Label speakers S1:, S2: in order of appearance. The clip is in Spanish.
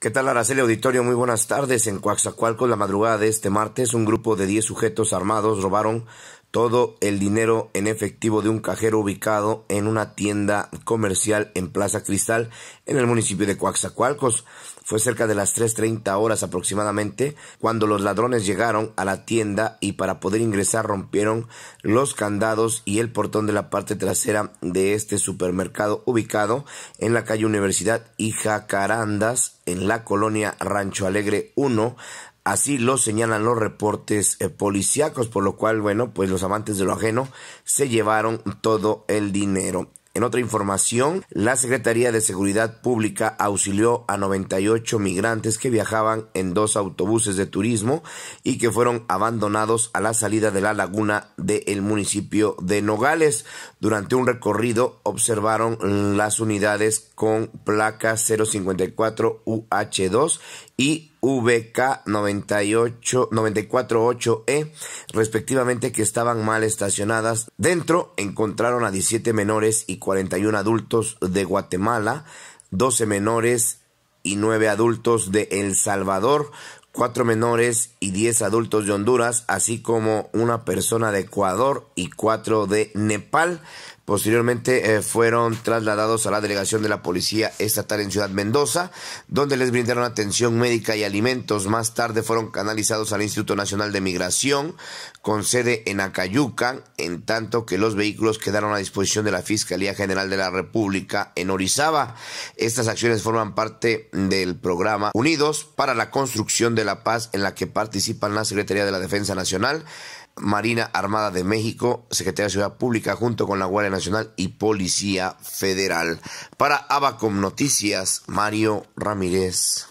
S1: ¿Qué tal, Araceli Auditorio? Muy buenas tardes. En Coaxacualco, la madrugada de este martes, un grupo de 10 sujetos armados robaron todo el dinero en efectivo de un cajero ubicado en una tienda comercial en Plaza Cristal, en el municipio de Coaxacualcos. Fue cerca de las 3.30 horas aproximadamente cuando los ladrones llegaron a la tienda y para poder ingresar rompieron los candados y el portón de la parte trasera de este supermercado ubicado en la calle Universidad y Jacarandas en la colonia Rancho Alegre 1 Así lo señalan los reportes eh, policíacos, por lo cual, bueno, pues los amantes de lo ajeno se llevaron todo el dinero. En otra información, la Secretaría de Seguridad Pública auxilió a 98 migrantes que viajaban en dos autobuses de turismo y que fueron abandonados a la salida de la laguna del municipio de Nogales. Durante un recorrido observaron las unidades con placa 054 UH2 y VK 948E, respectivamente, que estaban mal estacionadas. Dentro encontraron a 17 menores y 41 adultos de Guatemala, 12 menores y 9 adultos de El Salvador, 4 menores y 10 adultos de Honduras, así como una persona de Ecuador y 4 de Nepal. Posteriormente eh, fueron trasladados a la delegación de la Policía Estatal en Ciudad Mendoza, donde les brindaron atención médica y alimentos. Más tarde fueron canalizados al Instituto Nacional de Migración, con sede en Acayucan, en tanto que los vehículos quedaron a disposición de la Fiscalía General de la República en Orizaba. Estas acciones forman parte del programa Unidos para la Construcción de la Paz, en la que participan la Secretaría de la Defensa Nacional, Marina Armada de México, Secretaría de Ciudad Pública, junto con la Guardia Nacional y Policía Federal. Para Abacom Noticias, Mario Ramírez.